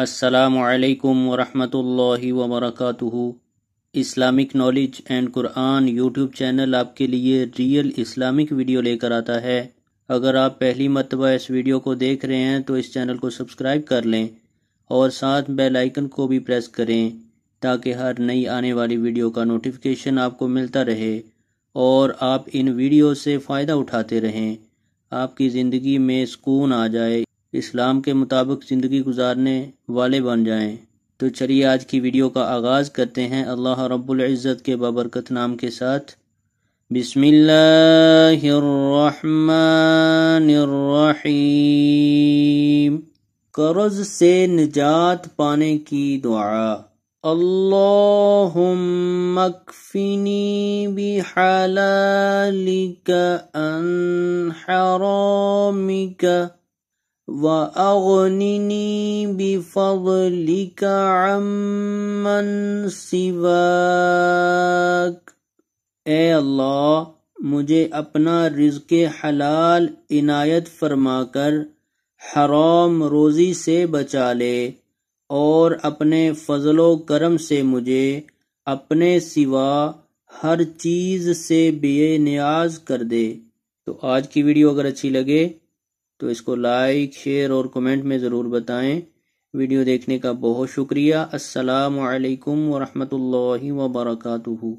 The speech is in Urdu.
السلام علیکم ورحمۃ اللہ وبرکاتہ Islamic knowledge and Quran YouTube channel آپ کے لیے ریئل اسلامک ویڈیو لے کر آتا ہے اگر آپ پہلی مرتبہ اس ویڈیو کو دیکھ رہے ہیں تو اس چینل کو سبسکرائب کر لیں اور ساتھ بیل آئکن کو بھی پریس کریں تاکہ ہر نئی آنے والی ویڈیو کا نوٹیفکیشن آپ کو ملتا رہے اور آپ ان ویڈیو سے فائدہ اٹھاتے رہیں آپ کی زندگی میں سکون آ جائے اسلام کے مطابق زندگی گزارنے والے بن جائیں تو چلیے آج کی ویڈیو کا آغاز کرتے ہیں اللہ رب العزت کے بابرکت نام کے ساتھ بسم اللہ الرحمن الرحیم قرض سے نجات پانے کی دعا بحلالک ان حرامک عمن سواک اے اللہ مجھے اپنا رزق حلال عنایت فرما کر حرام روزی سے بچا لے اور اپنے فضل و کرم سے مجھے اپنے سوا ہر چیز سے بے نیاز کر دے تو آج کی ویڈیو اگر اچھی لگے تو اس کو لائک شیئر اور کمنٹ میں ضرور بتائیں ویڈیو دیکھنے کا بہت شکریہ السلام علیکم ورحمۃ اللہ وبرکاتہ